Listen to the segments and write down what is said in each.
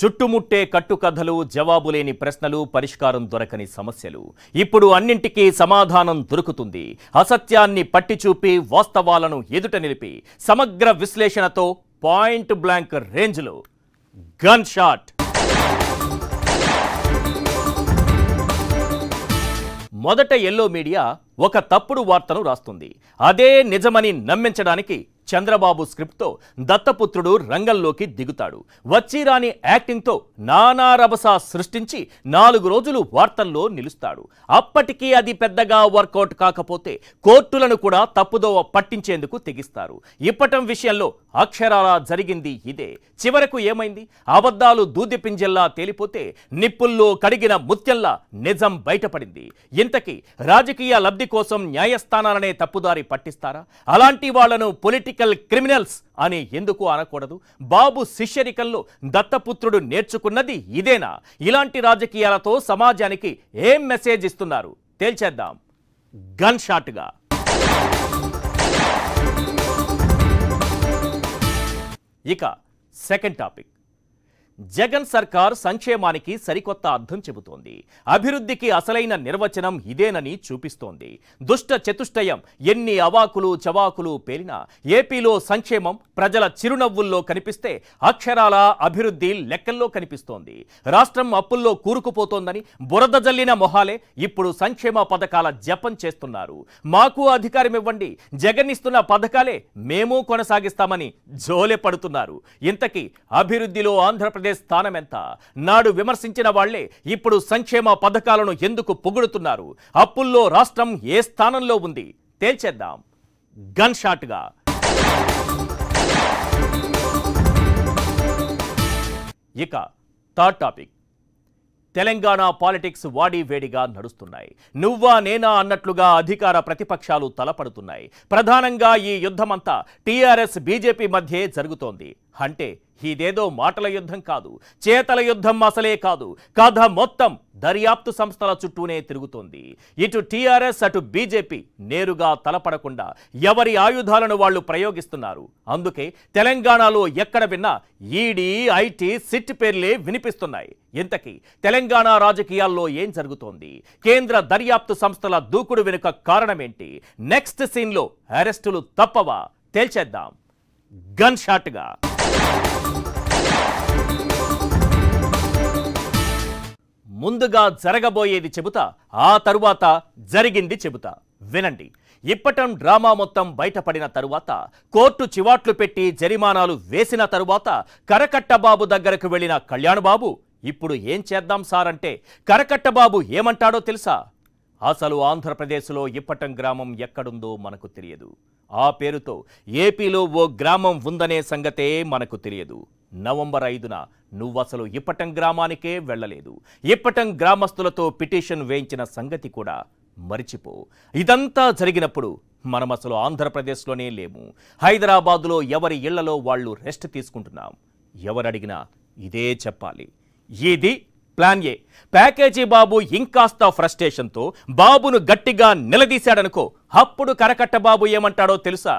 చుట్టుముట్టే కట్టుకథలు జవాబులేని ప్రశ్నలు పరిష్కారం దొరకని సమస్యలు ఇప్పుడు అన్నింటికీ సమాధానం దొరుకుతుంది అసత్యాన్ని పట్టిచూపి వాస్తవాలను ఎదుట నిలిపి సమగ్ర విశ్లేషణతో పాయింట్ బ్లాంక్ రేంజ్లో గన్ షాట్ మొదట ఎల్లో మీడియా ఒక తప్పుడు వార్తను రాస్తుంది అదే నిజమని నమ్మించడానికి చంద్రబాబు స్క్రిప్ట్తో దత్తపుత్రుడు రంగంలోకి దిగుతాడు వచ్చిరాని యాక్టింగ్తో నానా రభస సృష్టించి నాలుగు రోజులు వార్తల్లో నిలుస్తాడు అప్పటికీ అది పెద్దగా వర్కౌట్ కాకపోతే కోర్టులను కూడా తప్పుదోవ పట్టించేందుకు తెగిస్తారు ఇప్పటం విషయంలో అక్షరాల జరిగింది ఇదే చివరకు ఏమైంది అబద్ధాలు దూదిపింజల్లా తేలిపోతే నిప్పుల్లో కడిగిన ముత్యంలా నిజం బయటపడింది ఇంతకీ రాజకీయ లబ్ధి కోసం న్యాయస్థానాలనే తప్పుదారి పట్టిస్తారా అలాంటి వాళ్లను పొలిటిక్ పొలిటికల్ క్రిమినల్స్ అని ఎందుకు అనకూడదు బాబు శిష్యరికల్లో దత్తపుత్రుడు నేర్చుకున్నది ఇదేనా ఇలాంటి రాజకీయాలతో సమాజానికి ఏం మెసేజ్ ఇస్తున్నారు తేల్చేద్దాం గన్ షాట్గా ఇక సెకండ్ టాపిక్ జగన్ సర్కార్ సంక్షేమానికి సరికొత్త అర్థం చెబుతోంది అభివృద్ధికి అసలైన నిర్వచనం ఇదేనని చూపిస్తోంది దుష్ట చతుష్టయం ఎన్ని అవాకులు చవాకులు పేలినా ఏపీలో సంక్షేమం ప్రజల చిరునవ్వుల్లో కనిపిస్తే అక్షరాల అభివృద్ధి లెక్కల్లో కనిపిస్తోంది రాష్ట్రం అప్పుల్లో కూరుకుపోతోందని బురద జల్లిన మొహాలే ఇప్పుడు సంక్షేమ పథకాల జపం చేస్తున్నారు మాకు అధికారం ఇవ్వండి జగన్ ఇస్తున్న పథకాలే మేము కొనసాగిస్తామని జోలె పడుతున్నారు ఇంతకీ అభివృద్ధిలో ఆంధ్రప్రదేశ్ ఆంధ్రప్రదేశ్ స్థానం ఎంత నాడు విమర్శించిన వాళ్లే ఇప్పుడు సంక్షేమ పథకాలను ఎందుకు పొగుడుతున్నారు అప్పుల్లో రాష్ట్రం ఏ స్థానంలో ఉంది తేల్చేద్దాం గన్ షాట్గా ఇక థర్డ్ టాపిక్ తెలంగాణ పాలిటిక్స్ వాడి వేడిగా నడుస్తున్నాయి నువ్వా నేనా అన్నట్లుగా అధికార ప్రతిపక్షాలు తలపడుతున్నాయి ప్రధానంగా ఈ యుద్ధమంతా టీఆర్ఎస్ బీజేపీ మధ్యే జరుగుతోంది అంటే ఇదేదో మాటల యుద్ధం కాదు చేతల యుద్ధం అసలే కాదు కథ మొత్తం దర్యాప్తు సంస్థల చుట్టూనే తిరుగుతోంది ఇటు టీఆర్ఎస్ అటు బీజేపీ నేరుగా తలపడకుండా ఎవరి ఆయుధాలను వాళ్ళు ప్రయోగిస్తున్నారు అందుకే తెలంగాణలో ఎక్కడ విన్నా ఈడీ ఐటీ సిట్ పేర్లే వినిపిస్తున్నాయి ఇంతకీ తెలంగాణ రాజకీయాల్లో ఏం జరుగుతోంది కేంద్ర దర్యాప్తు సంస్థల దూకుడు వెనుక కారణమేంటి నెక్స్ట్ సీన్లో అరెస్టులు తప్పవా తేల్చేద్దాం గన్ షాట్గా ముందుగా జరగబోయేది చెబుతా ఆ తరువాత జరిగింది చెబుతా వినండి ఇప్పటం డ్రామా మొత్తం బయటపడిన తరువాత కోర్టు చివాట్లు పెట్టి జరిమానాలు వేసిన తరువాత కరకట్టబాబు దగ్గరకు వెళ్ళిన కళ్యాణ్ బాబు ఇప్పుడు ఏం చేద్దాం సార్ అంటే కరకట్టబాబు ఏమంటాడో తెలుసా అసలు ఆంధ్రప్రదేశ్లో ఇప్పటం గ్రామం ఎక్కడుందో మనకు తెలియదు ఆ పేరుతో ఏపీలో ఓ గ్రామం ఉందనే సంగతే మనకు తెలియదు నవంబర్ ఐదున నువ్వసలు ఇప్పటం గ్రామానికే వెళ్ళలేదు ఇప్పటం గ్రామస్తులతో పిటిషన్ వేయించిన సంగతి కూడా మరిచిపో ఇదంతా జరిగినప్పుడు మనం అసలు ఆంధ్రప్రదేశ్లోనే లేము హైదరాబాదులో ఎవరి ఇళ్లలో వాళ్ళు రెస్ట్ తీసుకుంటున్నాం ఎవరడిగినా ఇదే చెప్పాలి ఇది ప్లాన్ ఏ ప్యాకేజీ బాబు ఇంకాస్త ఫ్రస్ట్రేషన్తో బాబును గట్టిగా నిలదీశాడనుకో అప్పుడు కరకట్ట బాబు ఏమంటాడో తెలుసా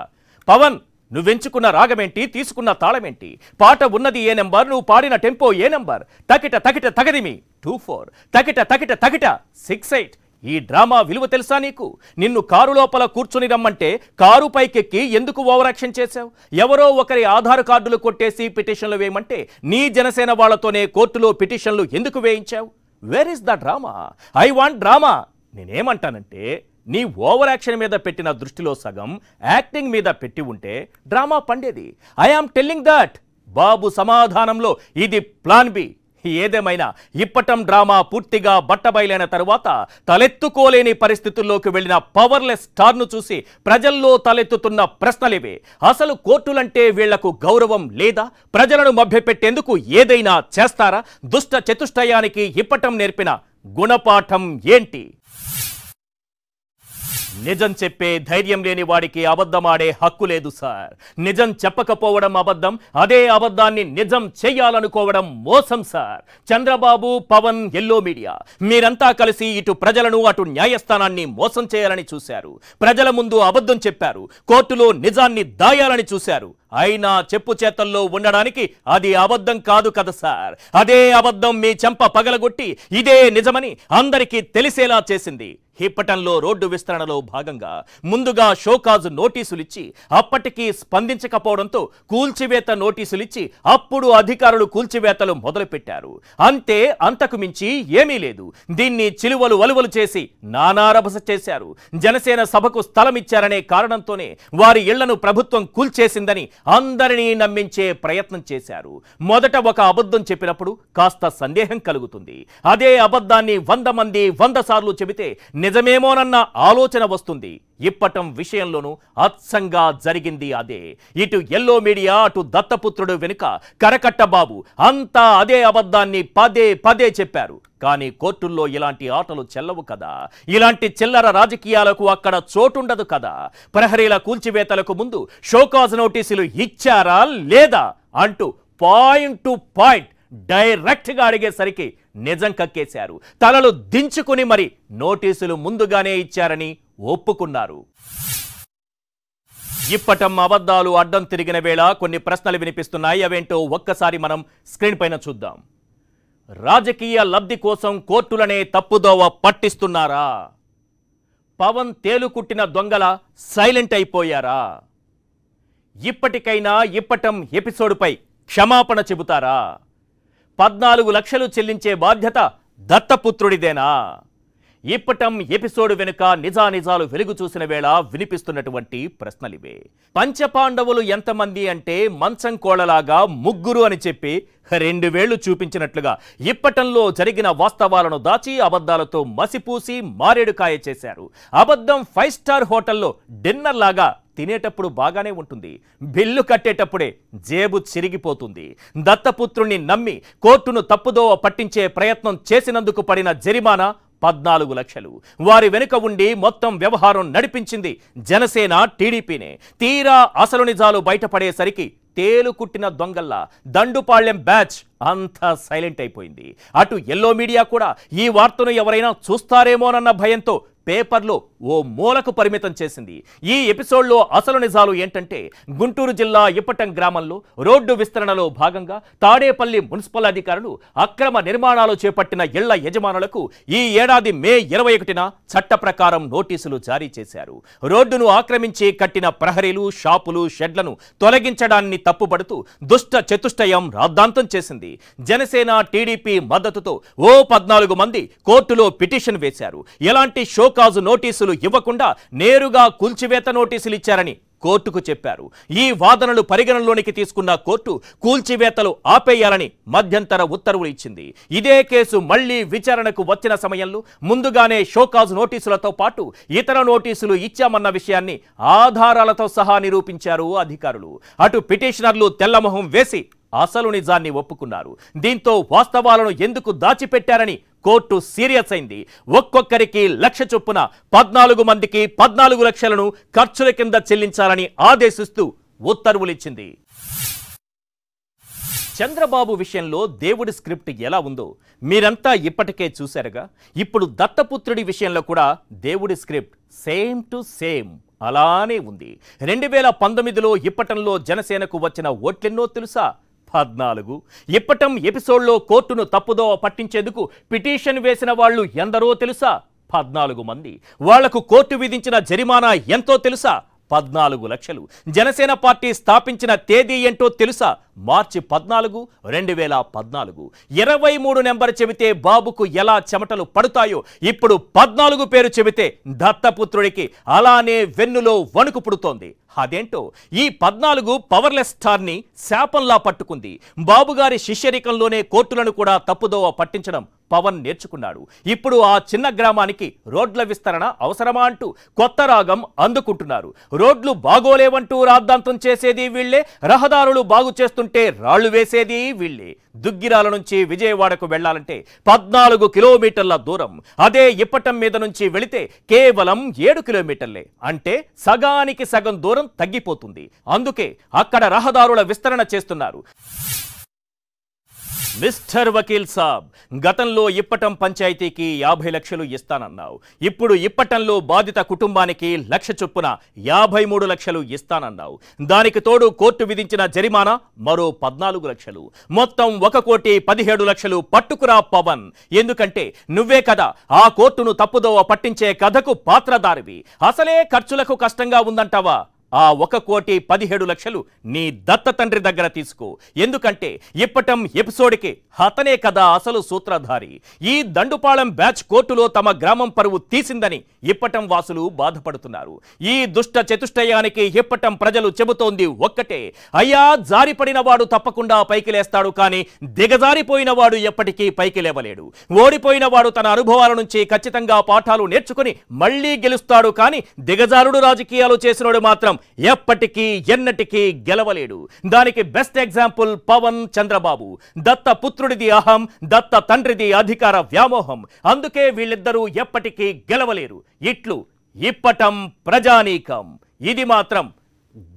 పవన్ నువ్వెంచుకున్న రాగమేంటి తీసుకున్న తాళమేంటి పాట ఉన్నది ఏ నెంబర్ నువ్వు పాడిన టెంపో ఏ నెంబర్ తకిట తకిట తగదిమి టూ ఫోర్ తకిట తకిట తకిట సిక్స్ ఎయిట్ ఈ డ్రామా విలువ తెలుసా నీకు నిన్ను కారు లోపల కూర్చుని రమ్మంటే కారు పైకెక్కి ఎందుకు ఓవరాక్షన్ చేశావు ఎవరో ఒకరి ఆధార్ కార్డులు కొట్టేసి పిటిషన్లు వేయమంటే నీ జనసేన వాళ్లతోనే కోర్టులో పిటిషన్లు ఎందుకు వేయించావు where is the drama I want drama నేనేమంటానంటే నీ ఓవర్ యాక్షన్ మీద పెట్టిన దృష్టిలో సగం యాక్టింగ్ మీద పెట్టి ఉంటే డ్రామా పండేది ఐఆమ్ టెల్లింగ్ దట్ బాబు సమాధానంలో ఇది ప్లాన్ బి ఏదేమైనా ఇప్పటం డ్రామా పూర్తిగా బట్టబయలైన తరువాత తలెత్తుకోలేని పరిస్థితుల్లోకి వెళ్లిన పవర్లెస్ ను చూసి ప్రజల్లో తలెత్తుతున్న ప్రశ్నలివి అసలు కోర్టులంటే వీళ్లకు గౌరవం లేదా ప్రజలను మభ్యపెట్టేందుకు ఏదైనా చేస్తారా దుష్ట చతుష్టయానికి ఇప్పటం నేర్పిన గుణపాఠం ఏంటి నిజం చెప్పే ధైర్యం లేని వాడికి అబద్ధమాడే హక్కు లేదు సార్ నిజం చెప్పకపోవడం అబద్ధం అదే అబద్ధాన్ని నిజం చేయాలనుకోవడం మోసం sir Chandrababu Pawan yellow media మీరంతా కలిసి ఇటు ప్రజలను అటు న్యాయస్థానాన్ని మోసం చేయాలని చూశారు ప్రజల ముందు అబద్ధం చెప్పారు కోర్టులో నిజాన్ని దాయాలని చూశారు అయినా చెప్పు చేతల్లో ఉండడానికి అది అబద్ధం కాదు కదా సార్ అదే అబద్ధం మీ చెంప పగలగొట్టి ఇదే నిజమని అందరికీ తెలిసేలా చేసింది హిప్పటంలో రోడ్డు విస్తరణలో భాగంగా ముందుగా షోకాజ్ నోటీసులిచ్చి అప్పటికీ స్పందించకపోవడంతో కూల్చివేత నోటీసులిచ్చి అప్పుడు అధికారులు కూల్చివేతలు మొదలుపెట్టారు అంతే అంతకు మించి ఏమీ లేదు దీన్ని చిలువలు వలువలు చేసి నానారభస చేశారు జనసేన సభకు స్థలమిచ్చారనే కారణంతోనే వారి ఇళ్లను ప్రభుత్వం కూల్చేసిందని అందరినీ నమ్మించే ప్రయత్నం చేశారు మొదట ఒక అబద్ధం చెప్పినప్పుడు కాస్త సందేహం కలుగుతుంది అదే అబద్ధాన్ని వంద మంది వంద సార్లు చెబితే నిజమేమోనన్న ఆలోచన వస్తుంది ఇప్పటం విషయంలోనూ అత్సంగా జరిగింది అదే ఇటు ఎల్లో మీడియా అటు దత్తపుత్రుడు వెనుక కరకట్టబాబు అంతా అదే అబద్ధాన్ని పదే పదే చెప్పారు కానీ కోర్టుల్లో ఇలాంటి ఆటలు చెల్లవు కదా ఇలాంటి చిల్లర రాజకీయాలకు అక్కడ చోటుండదు కదా ప్రహరీల కూల్చివేతలకు ముందు షోకాజ్ నోటీసులు ఇచ్చారా లేదా అంటూ పాయింట్ టు పాయింట్ డైరెక్ట్గా అడిగేసరికి నిజం కక్కేశారు తలలు దించుకుని మరి నోటీసులు ముందుగానే ఇచ్చారని ఒప్పుకున్నారు ఇప్పటం అబద్ధాలు అడ్డం తిరిగిన వేళ కొన్ని ప్రశ్నలు వినిపిస్తున్నాయి అవేంటో ఒక్కసారి మనం స్క్రీన్ పైన చూద్దాం రాజకీయ లబ్ధి కోసం కోర్టులనే తప్పుదోవ పట్టిస్తున్నారా పవన్ తేలుకుట్టిన దొంగల సైలెంట్ అయిపోయారా ఇప్పటికైనా ఇప్పటం ఎపిసోడ్పై క్షమాపణ చెబుతారా పద్నాలుగు లక్షలు చెల్లించే బాధ్యత దత్తపుత్రుడిదేనా ఇప్పటం ఎపిసోడ్ వెనుక నిజానిజాలు వెలుగు చూసిన వేళ వినిపిస్తున్నటువంటి ప్రశ్నలివే పంచపాండవులు ఎంతమంది అంటే మంచం కోళ్లలాగా ముగ్గురు అని చెప్పి రెండు వేళ్లు చూపించినట్లుగా ఇప్పటంలో జరిగిన వాస్తవాలను దాచి అబద్ధాలతో మసిపూసి మారేడుకాయ చేశారు అబద్ధం ఫైవ్ స్టార్ హోటల్లో డిన్నర్ లాగా తినేటప్పుడు బాగానే ఉంటుంది బిల్లు కట్టేటప్పుడే జేబు చిరిగిపోతుంది దత్తపుత్రుణ్ణి నమ్మి కోర్టును తప్పుదోవ పట్టించే ప్రయత్నం చేసినందుకు పడిన జరిమానా పద్నాలుగు లక్షలు వారి వెనుక ఉండి మొత్తం వ్యవహారం నడిపించింది జనసేన టీడీపీనే తీరా అసలు నిజాలు బయటపడేసరికి తేలు కుట్టిన దొంగల్లా దండుపాళ్యం బ్యాచ్ అంతా సైలెంట్ అయిపోయింది అటు ఎల్లో మీడియా కూడా ఈ వార్తను ఎవరైనా చూస్తారేమోనన్న భయంతో పేపర్లు ఓ మూలకు పరిమితం చేసింది ఈ ఎపిసోడ్లో అసలు నిజాలు ఏంటంటే గుంటూరు జిల్లా ఇప్పటం గ్రామంలో రోడ్డు విస్తరణలో భాగంగా తాడేపల్లి మున్సిపల్ అధికారులు అక్రమ నిర్మాణాలు చేపట్టిన ఇళ్ల యజమానులకు ఈ ఏడాది మే ఇరవై ఒకటిన చట్ట ప్రకారం నోటీసులు జారీ చేశారు రోడ్డును ఆక్రమించి కట్టిన ప్రహరీలు షాపులు షెడ్లను తొలగించడాన్ని తప్పుపడుతూ దుష్ట చతుష్టయం రాద్ధాంతం చేసింది జనసేన టీడీపీ మద్దతుతో ఓ పద్నాలుగు మంది కోర్టులో పిటిషన్ వేశారు ఎలాంటి షోక్ కాజు నోటీసులు ఇవ్వకుండా నేరుగా కూల్చివేత నోటీసులు ఇచ్చారని కోర్టుకు చెప్పారు ఈ వాదనలు పరిగణలోనికి తీసుకున్న కోర్టు కూల్చివేతలు ఆపేయాలని మధ్యంతర ఉత్తర్వులు ఇచ్చింది ఇదే కేసు మళ్లీ విచారణకు వచ్చిన సమయంలో ముందుగానే షోకాజ్ నోటీసులతో పాటు ఇతర నోటీసులు ఇచ్చామన్న విషయాన్ని ఆధారాలతో సహా నిరూపించారు అధికారులు అటు పిటిషనర్లు తెల్లమొహం వేసి అసలు నిజాన్ని ఒప్పుకున్నారు దీంతో వాస్తవాలను ఎందుకు దాచిపెట్టారని కోర్టు సీరియస్ అయింది ఒక్కొక్కరికి లక్ష చొప్పున పద్నాలుగు మందికి పద్నాలుగు లక్షలను ఖర్చుల కింద చెల్లించాలని ఆదేశిస్తూ ఉత్తర్వులిచ్చింది చంద్రబాబు విషయంలో దేవుడి స్క్రిప్ట్ ఎలా ఉందో మీరంతా ఇప్పటికే చూశారుగా ఇప్పుడు దత్తపుత్రుడి విషయంలో కూడా దేవుడి స్క్రిప్ట్ సేమ్ టు సేమ్ అలానే ఉంది రెండు వేల పంతొమ్మిదిలో ఇప్పటంలో జనసేనకు వచ్చిన ఓట్లెన్నో తెలుసా పద్నాలుగు ఇప్పటం ఎపిసోడ్లో కోర్టును తప్పుదో పట్టించేందుకు పిటిషన్ వేసిన వాళ్ళు ఎందరో తెలుసా పద్నాలుగు మంది వాళ్లకు కోర్టు విధించిన జరిమానా ఎంతో తెలుసా పద్నాలుగు లక్షలు జనసేన పార్టీ స్థాపించిన తేదీ ఏంటో తెలుసా మార్చి పద్నాలుగు రెండు వేల పద్నాలుగు ఇరవై మూడు నెంబర్ చెబితే బాబుకు ఎలా చెమటలు పడుతాయో ఇప్పుడు పద్నాలుగు పేరు చెబితే దత్తపుత్రుడికి అలానే వెన్నులో వణుకు పుడుతోంది అదేంటో ఈ పద్నాలుగు పవర్లెస్ స్టార్ని శాపంలా పట్టుకుంది బాబుగారి శిష్యరికంలోనే కోర్టులను కూడా తప్పుదోవ పట్టించడం పవన్ నేర్చుకున్నాడు ఇప్పుడు ఆ చిన్న గ్రామానికి రోడ్ల విస్తరణ అవసరమా అంటూ కొత్త రాగం అందుకుంటున్నారు రోడ్లు బాగోలేవంటూ రాద్ధాంతం చేసేది వీళ్లే రహదారులు బాగు చేస్తుంటే రాళ్లు వేసేది వీళ్లే దుగ్గిరాల నుంచి విజయవాడకు వెళ్లాలంటే పద్నాలుగు కిలోమీటర్ల దూరం అదే ఇప్పటం మీద నుంచి వెళితే కేవలం ఏడు కిలోమీటర్లే అంటే సగానికి సగం దూరం తగ్గిపోతుంది అందుకే అక్కడ రహదారుల విస్తరణ చేస్తున్నారు మిస్టర్ వకీల్ సాబ్ గతంలో ఇప్పటం పంచాయతీకి యాభై లక్షలు ఇస్తానన్నావు ఇప్పుడు ఇప్పటంలో బాధిత కుటుంబానికి లక్ష చొప్పున యాభై మూడు లక్షలు ఇస్తానన్నావు దానికి తోడు కోర్టు విధించిన జరిమానా మరో పద్నాలుగు లక్షలు మొత్తం ఒక కోటి పదిహేడు లక్షలు పట్టుకురా పవన్ ఎందుకంటే నువ్వే కదా ఆ కోర్టును తప్పుదోవ పట్టించే కథకు పాత్రదారివి అసలే ఖర్చులకు కష్టంగా ఉందంటావా ఆ ఒక కోటి పదిహేడు లక్షలు నీ దత్త తండ్రి దగ్గర తీసుకో ఎందుకంటే ఇప్పటం ఎపిసోడ్కి అతనే కదా అసలు సూత్రధారి ఈ దండుపాళం బ్యాచ్ కోర్టులో తమ గ్రామం పరువు తీసిందని ఇప్పటం వాసులు బాధపడుతున్నారు ఈ దుష్ట చతుష్టయానికి ఇప్పటం ప్రజలు చెబుతోంది ఒక్కటే అయ్యా జారిపడిన వాడు తప్పకుండా పైకి లేస్తాడు కానీ దిగజారిపోయిన వాడు ఎప్పటికీ పైకి లేవలేడు ఓడిపోయిన వాడు తన అనుభవాల నుంచి ఖచ్చితంగా పాఠాలు నేర్చుకుని మళ్లీ గెలుస్తాడు కానీ దిగజారుడు రాజకీయాలు చేసినోడు మాత్రం ఎప్పటికీ ఎన్నటికీ గెలవలేడు దానికి బెస్ట్ ఎగ్జాంపుల్ పవన్ చంద్రబాబు దత్త పుత్రుడిది అహం దత్త తండ్రిది అధికార వ్యామోహం అందుకే వీళ్ళిద్దరూ ఎప్పటికీ గెలవలేరు ఇట్లు ఇప్పటం ప్రజానీకం ఇది మాత్రం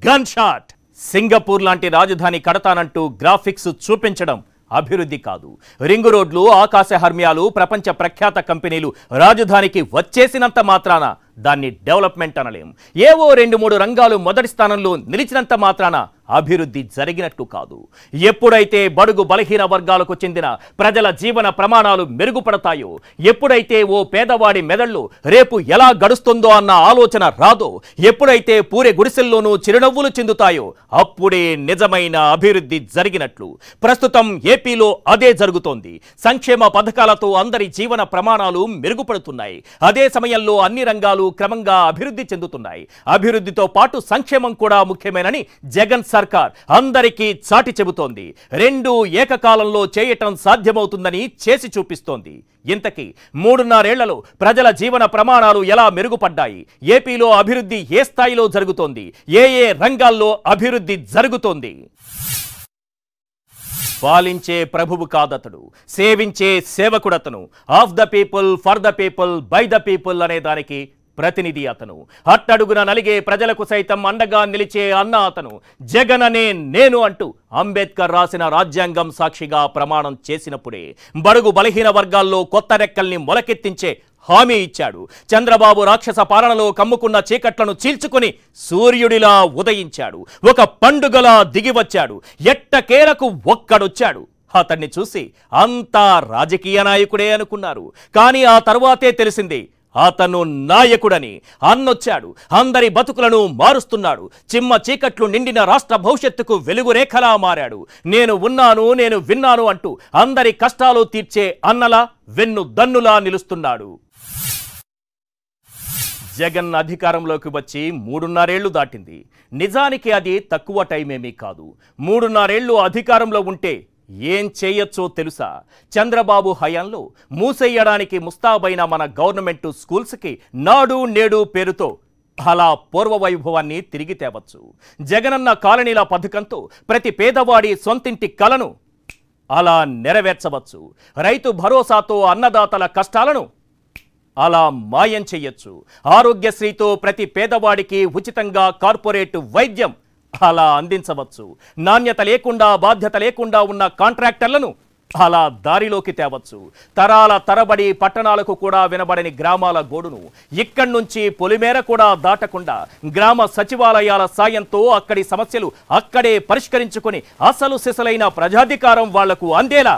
గన్షాట్ సింగపూర్ లాంటి రాజధాని కడతానంటూ గ్రాఫిక్స్ చూపించడం అభివృద్ధి కాదు రింగు రోడ్లు ఆకాశ హర్మ్యాలు ప్రపంచ ప్రఖ్యాత కంపెనీలు రాజధానికి వచ్చేసినంత మాత్రాన దాన్ని డెవలప్మెంట్ అనలేం ఏవో రెండు మూడు రంగాలు మొదటి స్థానంలో నిలిచినంత మాత్రాన అభివృద్ధి జరిగినట్టు కాదు ఎప్పుడైతే బడుగు బలహీన వర్గాలకు చెందిన ప్రజల జీవన ప్రమాణాలు మెరుగుపడతాయో ఎప్పుడైతే ఓ పేదవాడి మెదళ్ళు రేపు ఎలా గడుస్తుందో అన్న ఆలోచన రాదో ఎప్పుడైతే పూరే గుడిసెల్లోనూ చిరునవ్వులు చెందుతాయో అప్పుడే నిజమైన అభివృద్ధి జరిగినట్లు ప్రస్తుతం ఏపీలో అదే జరుగుతోంది సంక్షేమ పథకాలతో అందరి జీవన ప్రమాణాలు మెరుగుపడుతున్నాయి అదే సమయంలో అన్ని రంగాలు క్రమంగా అభివృద్ధి చెందుతున్నాయి అభివృద్ధితో పాటు సంక్షేమం కూడా ముఖ్యమేనని జగన్ సర్ సర్కార్ అందరికీ చాటి చెబుతోంది రెండు ఏకకాలంలో చేయటం సాధ్యమవుతుందని చేసి చూపిస్తోంది ఇంతకీ మూడున్నరేళ్లలో ప్రజల జీవన ప్రమాణాలు ఎలా మెరుగుపడ్డాయి ఏపీలో అభివృద్ధి ఏ స్థాయిలో జరుగుతోంది ఏ ఏ రంగాల్లో అభివృద్ధి జరుగుతోంది పాలించే ప్రభువు కాదతడు సేవించే సేవకుడతను of the people for the people by the people అనే దానికి ప్రతినిధి అతను అట్టడుగున నలిగే ప్రజలకు సైతం అండగా నిలిచే అన్న అతను జగననే నేను అంటూ అంబేద్కర్ రాసిన రాజ్యాంగం సాక్షిగా ప్రమాణం చేసినప్పుడే బడుగు బలహీన వర్గాల్లో కొత్త రెక్కల్ని మొలకెత్తించే హామీ ఇచ్చాడు చంద్రబాబు రాక్షస పాలనలో కమ్ముకున్న చీకట్లను చీల్చుకుని సూర్యుడిలా ఉదయించాడు ఒక పండుగలా దిగివచ్చాడు ఎట్టకేలకు ఒక్కడొచ్చాడు అతన్ని చూసి అంతా రాజకీయ నాయకుడే అనుకున్నారు కానీ ఆ తర్వాతే తెలిసింది అతను నాయకుడని అన్నొచ్చాడు అందరి బతుకులను మారుస్తున్నాడు చిమ్మ చీకట్లు నిండిన రాష్ట్ర భవిష్యత్తుకు వెలుగురేఖలా మారాడు నేను ఉన్నాను నేను విన్నాను అంటూ అందరి కష్టాలు తీర్చే అన్నలా వెన్ను దన్నులా నిలుస్తున్నాడు జగన్ అధికారంలోకి వచ్చి మూడున్నరేళ్లు దాటింది నిజానికి అది తక్కువ టైమేమీ కాదు మూడున్నరేళ్లు అధికారంలో ఉంటే ఏం చేయొచ్చో తెలుసా చంద్రబాబు హయాంలో మూసేయడానికి ముస్తాబైన మన గవర్నమెంట్ స్కూల్స్కి నాడు నేడు పేరుతో అలా పూర్వ వైభవాన్ని తిరిగి తేవచ్చు జగనన్న కాలనీల పథకంతో ప్రతి పేదవాడి సొంతింటి కలను అలా నెరవేర్చవచ్చు రైతు భరోసాతో అన్నదాతల కష్టాలను అలా మాయం చెయ్యొచ్చు ఆరోగ్యశ్రీతో ప్రతి పేదవాడికి ఉచితంగా కార్పొరేట్ వైద్యం అలా అందించవచ్చు నాణ్యత లేకుండా బాధ్యత లేకుండా ఉన్న కాంట్రాక్టర్లను అలా దారిలోకి తేవచ్చు తరాల తరబడి పట్టణాలకు కూడా వినబడని గ్రామాల గోడును ఇక్కడి నుంచి పొలిమేర కూడా దాటకుండా గ్రామ సచివాలయాల సాయంతో అక్కడి సమస్యలు అక్కడే పరిష్కరించుకుని అసలు సిసలైన ప్రజాధికారం వాళ్లకు అందేలా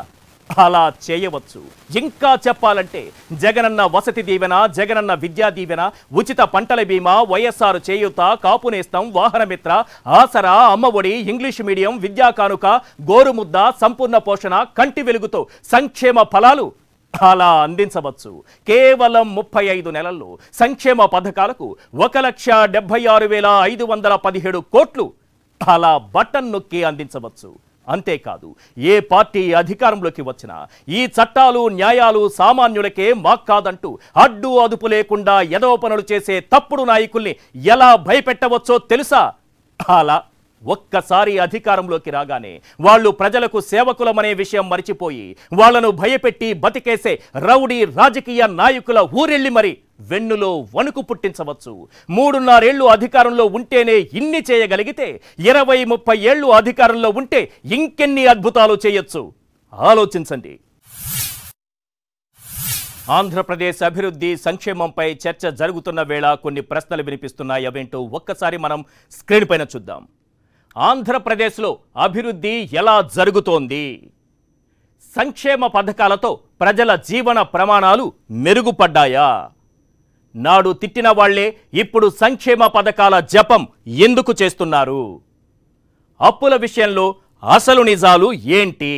అలా చేయవచ్చు ఇంకా చెప్పాలంటే జగనన్న వసతి దీవెన జగనన్న విద్యా దీవెన ఉచిత పంటల బీమా వైఎస్ఆర్ చేయూత కాపునేస్తం వాహనమిత్ర ఆసరా అమ్మఒడి ఇంగ్లీష్ మీడియం విద్యా కానుక గోరుముద్ద సంపూర్ణ పోషణ కంటి వెలుగుతో సంక్షేమ ఫలాలు అలా అందించవచ్చు కేవలం ముప్పై ఐదు నెలల్లో సంక్షేమ పథకాలకు ఒక లక్ష డెబ్బై ఆరు వేల ఐదు వందల పదిహేడు కోట్లు అలా బటన్ నొక్కి అందించవచ్చు అంతేకాదు ఏ పార్టీ అధికారంలోకి వచ్చినా ఈ చట్టాలు న్యాయాలు సామాన్యులకే మాక్ కాదంటూ అడ్డు అదుపు లేకుండా ఎదవ పనులు చేసే తప్పుడు నాయకుల్ని ఎలా భయపెట్టవచ్చో తెలుసా అలా ఒక్కసారి అధికారంలోకి రాగానే వాళ్ళు ప్రజలకు సేవకులమనే విషయం మరిచిపోయి వాళ్లను భయపెట్టి బతికేసే రౌడీ రాజకీయ నాయకుల ఊరెళ్ళి మరి వెన్నులో వణుకు పుట్టించవచ్చు మూడున్నరేళ్లు అధికారంలో ఉంటేనే ఇన్ని చేయగలిగితే ఇరవై ముప్పై ఏళ్లు అధికారంలో ఉంటే ఇంకెన్ని అద్భుతాలు చేయొచ్చు ఆలోచించండి ఆంధ్రప్రదేశ్ అభివృద్ధి సంక్షేమంపై చర్చ జరుగుతున్న వేళ కొన్ని ప్రశ్నలు వినిపిస్తున్నాయి అవేంటో ఒక్కసారి మనం స్క్రీన్ పైన చూద్దాం ఆంధ్రప్రదేశ్లో అభివృద్ధి ఎలా జరుగుతోంది సంక్షేమ పథకాలతో ప్రజల జీవన ప్రమాణాలు మెరుగుపడ్డాయా నాడు తిట్టిన వాళ్లే ఇప్పుడు సంక్షేమ పథకాల జపం ఎందుకు చేస్తున్నారు అప్పుల విషయంలో అసలు నిజాలు ఏంటి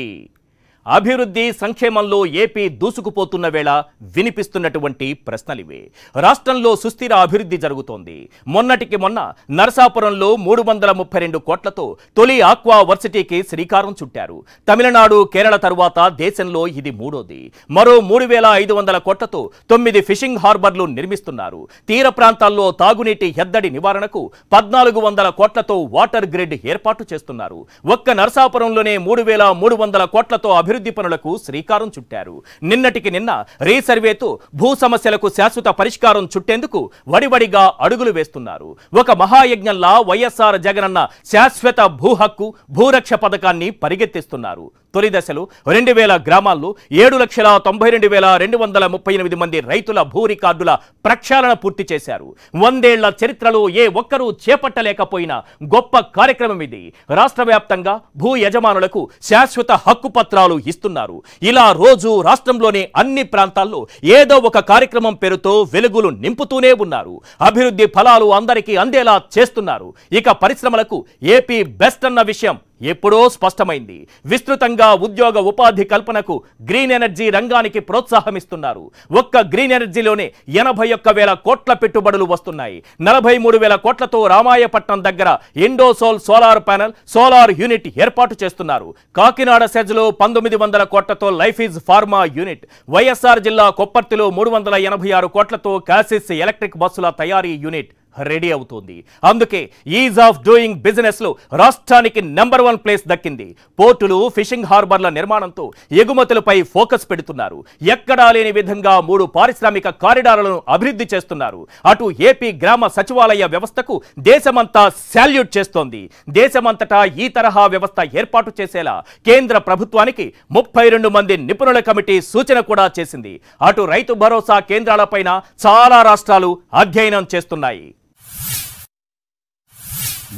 అభివృద్ధి సంక్షేమంలో ఏపీ దూసుకుపోతున్న వేళ వినిపిస్తున్నటువంటి ప్రశ్నలివే రాష్ట్రంలో సుస్థిర అభివృద్ధి జరుగుతోంది మొన్నటికి మొన్న నరసాపురంలో మూడు వందల ముప్పై రెండు కోట్లతో తొలి ఆక్వా వర్సిటీకి శ్రీకారం చుట్టారు తమిళనాడు కేరళ తరువాత దేశంలో ఇది మూడోది మరో మూడు వేల ఐదు వందల కోట్లతో తొమ్మిది ఫిషింగ్ హార్బర్లు నిర్మిస్తున్నారు తీర ప్రాంతాల్లో తాగునీటి ఎద్దడి నివారణకు పద్నాలుగు వందల కోట్లతో వాటర్ గ్రిడ్ ఏర్పాటు చేస్తున్నారు ఒక్క నరసాపురంలోనే మూడు వేల మూడు వందల కోట్లతో అభివృద్ధి అభివృద్ధి పనులకు శ్రీకారం చుట్టారు నిన్నటికి నిన్న రీసర్వేతో భూ సమస్యలకు శాశ్వత పరిష్కారం చుట్టేందుకు వడివడిగా అడుగులు వేస్తున్నారు ఒక మహాయజ్ఞంలా వైఎస్ఆర్ జగనన్న శాశ్వత భూ హక్కు భూరక్ష పథకాన్ని పరిగెత్తిస్తున్నారు తొలి దశలు రెండు వేల గ్రామాల్లో ఏడు లక్షల తొంభై రెండు వేల రెండు వందల ముప్పై ఎనిమిది మంది రైతుల భూ రికార్డుల ప్రక్షాళన పూర్తి చేశారు వందేళ్ల చరిత్రలో ఏ ఒక్కరూ చేపట్టలేకపోయిన గొప్ప కార్యక్రమం ఇది రాష్ట్ర వ్యాప్తంగా భూ యజమానులకు శాశ్వత హక్కు పత్రాలు ఇస్తున్నారు ఇలా రోజు రాష్ట్రంలోని అన్ని ప్రాంతాల్లో ఏదో ఒక కార్యక్రమం పేరుతో వెలుగులు నింపుతూనే ఉన్నారు అభివృద్ధి ఫలాలు అందరికీ అందేలా చేస్తున్నారు ఇక పరిశ్రమలకు ఏపీ బెస్ట్ అన్న విషయం ఎప్పుడో స్పష్టమైంది విస్తృతంగా ఉద్యోగ ఉపాధి కల్పనకు గ్రీన్ ఎనర్జీ రంగానికి ప్రోత్సాహమిస్తున్నారు ఒక్క గ్రీన్ ఎనర్జీలోనే ఎనభై ఒక్క వేల కోట్ల పెట్టుబడులు వస్తున్నాయి నలభై మూడు వేల కోట్లతో రామాయపట్నం దగ్గర Indosol solar panel solar unit ఏర్పాటు చేస్తున్నారు కాకినాడ సెజ్లో పంతొమ్మిది వందల కోట్లతో life is pharma unit YSR జిల్లా కొప్పర్తిలో మూడు వందల ఎనభై ఆరు కోట్లతో కాసిస్ ఎలక్ట్రిక్ బస్సుల తయారీ యూనిట్ రెడీ అవుతోంది అందుకే ఈజ్ ఆఫ్ డూయింగ్ బిజినెస్లో రాష్ట్రానికి నెంబర్ వన్ ప్లేస్ దక్కింది పోర్టులు ఫిషింగ్ హార్బర్ల నిర్మాణంతో ఎగుమతులపై ఫోకస్ పెడుతున్నారు ఎక్కడా లేని విధంగా మూడు పారిశ్రామిక కారిడార్లను అభివృద్ధి చేస్తున్నారు అటు ఏపీ గ్రామ సచివాలయ వ్యవస్థకు దేశమంతా శాల్యూట్ చేస్తోంది దేశమంతటా ఈ తరహా వ్యవస్థ ఏర్పాటు చేసేలా కేంద్ర ప్రభుత్వానికి ముప్పై రెండు మంది నిపుణుల కమిటీ సూచన కూడా చేసింది అటు రైతు భరోసా కేంద్రాలపైన చాలా రాష్ట్రాలు అధ్యయనం చేస్తున్నాయి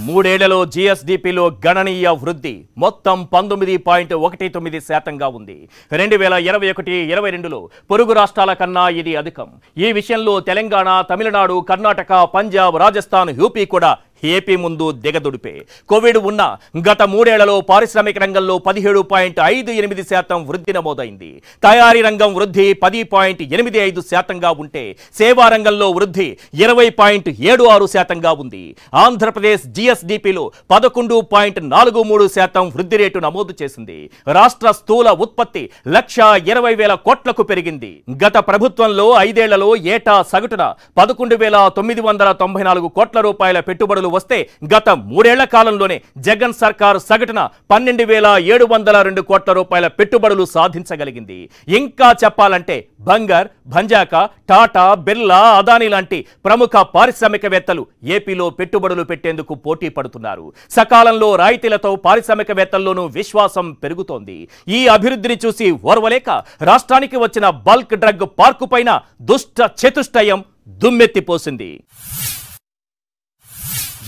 మూడేళ్లలో జీఎస్డిపిలో గణనీయ వృద్ధి మొత్తం పంతొమ్మిది పాయింట్ ఒకటి తొమ్మిది శాతంగా ఉంది రెండు వేల ఇరవై ఒకటి ఇరవై రెండులో పొరుగు రాష్ట్రాల కన్నా ఇది అధికం ఈ విషయంలో తెలంగాణ తమిళనాడు కర్ణాటక పంజాబ్ రాజస్థాన్ యూపీ కూడా ఏపీ ముందు దిగదుడిపే కోవిడ్ ఉన్న గత మూడేళ్లలో పారిశ్రామిక రంగంలో పదిహేడు పాయింట్ ఐదు ఎనిమిది శాతం వృద్ధి నమోదైంది తయారీ రంగం వృద్ధి పది పాయింట్ ఎనిమిది ఐదు శాతంగా ఉంటే సేవా రంగంలో వృద్ధి ఇరవై పాయింట్ ఏడు ఆరు శాతంగా ఉంది ఆంధ్రప్రదేశ్ జిఎస్డిపిలో పదకొండు పాయింట్ నాలుగు మూడు శాతం వృద్ధి రేటు నమోదు చేసింది రాష్ట్ర స్థూల ఉత్పత్తి లక్ష ఇరవై వేల కోట్లకు పెరిగింది గత ప్రభుత్వంలో ఐదేళ్లలో ఏటా సగటున పదకొండు వేల తొమ్మిది వందల తొంభై నాలుగు కోట్ల రూపాయల పెట్టుబడులు వివరాలు వస్తే గత మూడేళ్ల కాలంలోనే జగన్ సర్కారు సగటున పన్నెండు వేల ఏడు వందల రెండు కోట్ల రూపాయల పెట్టుబడులు సాధించగలిగింది ఇంకా చెప్పాలంటే బంగర్ భంజాక టాటా బిర్లా అదానీ లాంటి ప్రముఖ పారిశ్రామికవేత్తలు ఏపీలో పెట్టుబడులు పెట్టేందుకు పోటీ పడుతున్నారు సకాలంలో రాయితీలతో పారిశ్రామికవేత్తల్లోనూ విశ్వాసం పెరుగుతోంది ఈ అభివృద్ధిని చూసి ఓర్వలేక రాష్ట్రానికి వచ్చిన బల్క్ డ్రగ్ పార్కు పైన దుష్ట చతుష్టయం దుమ్మెత్తిపోసింది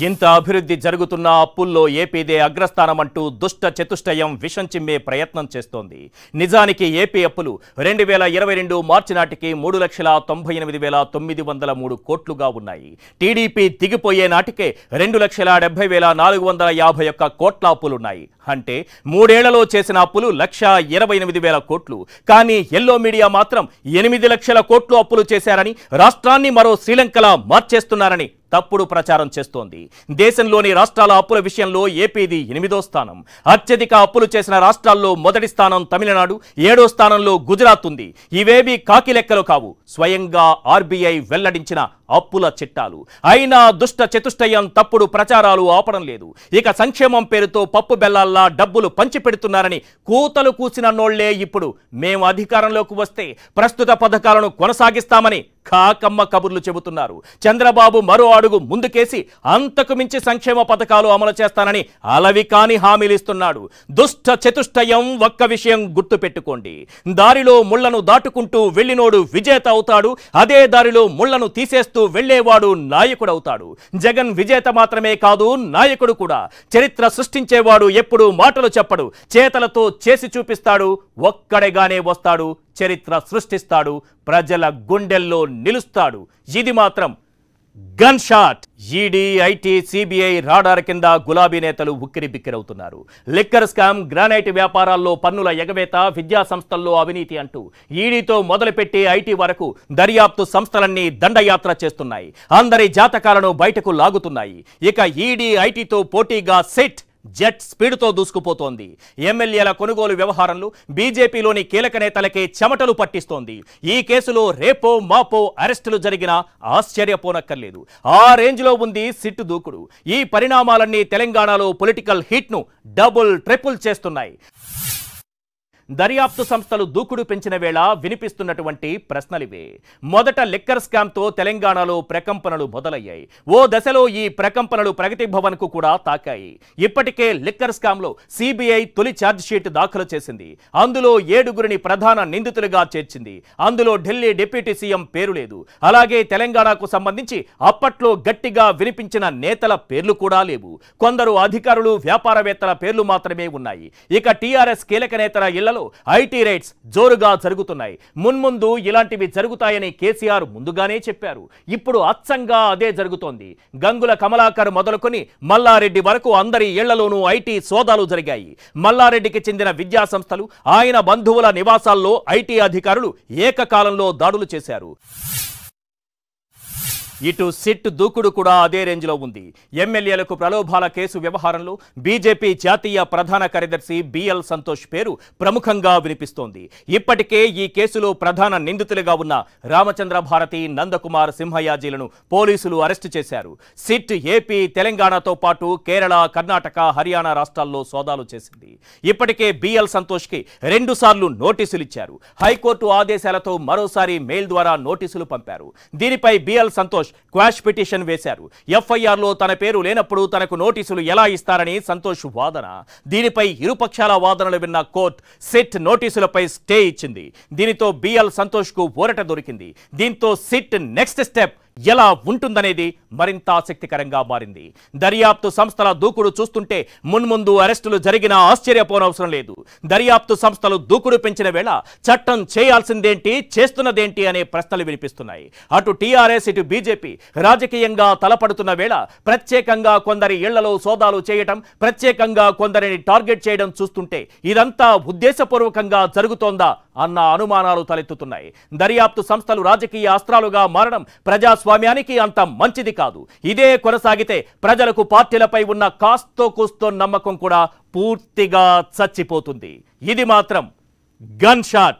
ఇంత అభివృద్ధి జరుగుతున్న అప్పుల్లో ఏపీదే అగ్రస్థానమంటూ దుష్ట చతుష్టయం విషం చిమ్మే ప్రయత్నం చేస్తోంది నిజానికి ఏపీ అప్పులు రెండు వేల ఇరవై రెండు మార్చి నాటికి మూడు లక్షల తొంభై ఎనిమిది వేల తొమ్మిది వందల మూడు కోట్లుగా ఉన్నాయి టీడీపీ దిగిపోయే నాటికే రెండు లక్షల డెబ్బై వేల నాలుగు వందల యాభై ఒక్క కోట్ల అప్పులున్నాయి అంటే మూడేళ్లలో చేసిన అప్పులు లక్ష ఇరవై ఎనిమిది వేల కోట్లు కానీ ఎల్లో మీడియా మాత్రం ఎనిమిది లక్షల కోట్లు అప్పులు చేశారని రాష్ట్రాన్ని మరో శ్రీలంకలా మార్చేస్తున్నారని తప్పుడు ప్రచారం చేస్తోంది దేశంలోని రాష్ట్రాల అప్పుల విషయంలో ఏపీది ఎనిమిదో స్థానం అత్యధిక అప్పులు చేసిన రాష్ట్రాల్లో మొదటి స్థానం తమిళనాడు ఏడో స్థానంలో గుజరాత్ ఉంది ఇవేవి కాకి లెక్కలు కావు స్వయంగా ఆర్బీఐ వెల్లడించిన అప్పుల చిట్టాలు అయినా దుష్ట చతుష్టయం తప్పుడు ప్రచారాలు ఆపడం లేదు ఇక సంక్షేమం పేరుతో పప్పు బెల్లాల్లా వల్ల డబ్బులు పంచిపెడుతున్నారని కూతలు కూసిన నోళ్లే ఇప్పుడు మేము అధికారంలోకి వస్తే ప్రస్తుత పథకాలను కొనసాగిస్తామని కాకమ్మ కబుర్లు చెబుతున్నారు చంద్రబాబు మరో అడుగు ముందుకేసి అంతకు మించి సంక్షేమ పథకాలు అమలు చేస్తానని అలవి కాని హామీలిస్తున్నాడు దుష్ట చతుష్టయం ఒక్క విషయం గుర్తుపెట్టుకోండి దారిలో ముళ్లను దాటుకుంటూ వెళ్ళినోడు విజేత అవుతాడు అదే దారిలో ముళ్లను తీసేస్తూ వెళ్లేవాడు నాయకుడవుతాడు జగన్ విజేత మాత్రమే కాదు నాయకుడు కూడా చరిత్ర సృష్టించేవాడు ఎప్పుడు మాటలు చెప్పడు చేతలతో చేసి చూపిస్తాడు ఒక్కడేగానే వస్తాడు చరిత్ర సృష్టిస్తాడు ప్రజల గుండెల్లో నిలుస్తాడు ఇది మాత్రం gun shot ED IT CBI radar కింద గులాబీ నేతలు ఉక్కిరి బిక్కిరవుతున్నారు లిక్కర్ స్కామ్ గ్రానైట్ వ్యాపారాల్లో పన్నుల ఎగవేత విద్యా సంస్థల్లో అవినీతి అంటూ ఈడీతో మొదలుపెట్టి ఐటీ వరకు దర్యాప్తు సంస్థలన్నీ దండయాత్ర చేస్తున్నాయి అందరి జాతకాలను బయటకు లాగుతున్నాయి ఇక ఈడీ ఐటీతో పోటీగా సెట్ జెట్ స్పీడ్తో దూసుకుపోతోంది ఎమ్మెల్యేల కొనుగోలు వ్యవహారంలో బీజేపీలోని కీలక నేతలకే చెమటలు పట్టిస్తోంది ఈ కేసులో రేపో మాపో అరెస్టులు జరిగిన ఆశ్చర్యపోనక్కర్లేదు ఆ రేంజ్లో ఉంది సిట్టు దూకుడు ఈ పరిణామాలన్నీ తెలంగాణలో పొలిటికల్ హిట్ను డబుల్ ట్రిపుల్ చేస్తున్నాయి దర్యాప్తు సంస్థలు దూకుడు పెంచిన వేళ వినిపిస్తున్నటువంటి ప్రశ్నలివే మొదట లిక్కర్ స్కామ్తో తెలంగాణలో ప్రకంపనలు మొదలయ్యాయి ఓ దశలో ఈ ప్రకంపనలు ప్రగతి కు కూడా తాకాయి ఇప్పటికే లిక్కర్ స్కామ్లో సిబిఐ తొలి ఛార్జ్షీట్ దాఖలు చేసింది అందులో ఏడుగురిని ప్రధాన నిందితులుగా చేర్చింది అందులో ఢిల్లీ డిప్యూటీ సీఎం పేరు లేదు అలాగే తెలంగాణకు సంబంధించి అప్పట్లో గట్టిగా వినిపించిన నేతల పేర్లు కూడా లేవు కొందరు అధికారులు వ్యాపారవేత్తల పేర్లు మాత్రమే ఉన్నాయి ఇక టీఆర్ఎస్ కీలక నేతల ఇళ్లలో జిల్లాలో ఐటీ రేట్స్ జోరుగా జరుగుతున్నాయి మున్ముందు ఇలాంటివి జరుగుతాయని కేసీఆర్ ముందుగానే చెప్పారు ఇప్పుడు అచ్చంగా అదే జరుగుతోంది గంగుల కమలాకర్ మొదలుకొని మల్లారెడ్డి వరకు అందరి ఇళ్లలోనూ ఐటీ సోదాలు జరిగాయి మల్లారెడ్డికి చెందిన విద్యా సంస్థలు ఆయన బంధువుల నివాసాల్లో ఐటీ అధికారులు ఏకకాలంలో దాడులు చేశారు ఇటు సిట్ దూకుడు కూడా అదే రేంజ్లో ఉంది ఎమ్మెల్యేలకు ప్రలోభాల కేసు వ్యవహారంలో బీజేపీ జాతీయ ప్రధాన కార్యదర్శి బిఎల్ సంతోష్ పేరు ప్రముఖంగా వినిపిస్తోంది ఇప్పటికే ఈ కేసులో ప్రధాన నిందితులుగా ఉన్న రామచంద్ర భారతి నందకుమార్ సింహయాజీలను పోలీసులు అరెస్టు చేశారు సిట్ ఏపీ తెలంగాణతో పాటు కేరళ కర్ణాటక హర్యానా రాష్ట్రాల్లో సోదాలు చేసింది ఇప్పటికే బిఎల్ సంతోష్కి రెండుసార్లు నోటీసులు ఇచ్చారు హైకోర్టు ఆదేశాలతో మరోసారి మెయిల్ ద్వారా నోటీసులు పంపారు దీనిపై BL Santhosh Santhosh quash petition వేశారు ఎఫ్ఐఆర్లో తన పేరు లేనప్పుడు తనకు నోటీసులు ఎలా ఇస్తారని సంతోష్ వాదన దీనిపై ఇరుపక్షాల వాదనలు విన్న కోర్టు సిట్ నోటీసులపై స్టే ఇచ్చింది దీనితో బిఎల్ సంతోష్కు ఊరట దొరికింది దీంతో సిట్ నెక్స్ట్ స్టెప్ ఎలా ఉంటుందనేది మరింత ఆసక్తికరంగా మారింది దర్యాప్తు సంస్థల దూకుడు చూస్తుంటే మున్ముందు అరెస్టులు జరిగినా ఆశ్చర్యపోనవసరం లేదు దర్యాప్తు సంస్థలు దూకుడు పెంచిన వేళ చట్టం చేయాల్సిందేంటి చేస్తున్నదేంటి అనే ప్రశ్నలు వినిపిస్తున్నాయి అటు టీఆర్ఎస్ ఇటు బీజేపీ రాజకీయంగా తలపడుతున్న వేళ ప్రత్యేకంగా కొందరి ఇళ్లలో సోదాలు చేయటం ప్రత్యేకంగా కొందరిని టార్గెట్ చేయడం చూస్తుంటే ఇదంతా ఉద్దేశపూర్వకంగా జరుగుతోందా అన్న అనుమానాలు తలెత్తుతున్నాయి దర్యాప్తు సంస్థలు రాజకీయ అస్త్రాలుగా మారడం ప్రజాస్వామ్య ప్రజాస్వామ్యానికి అంత మంచిది కాదు ఇదే కొనసాగితే ప్రజలకు పార్టీలపై ఉన్న కాస్తో కూస్తో నమ్మకం కూడా పూర్తిగా చచ్చిపోతుంది ఇది మాత్రం గన్ షాట్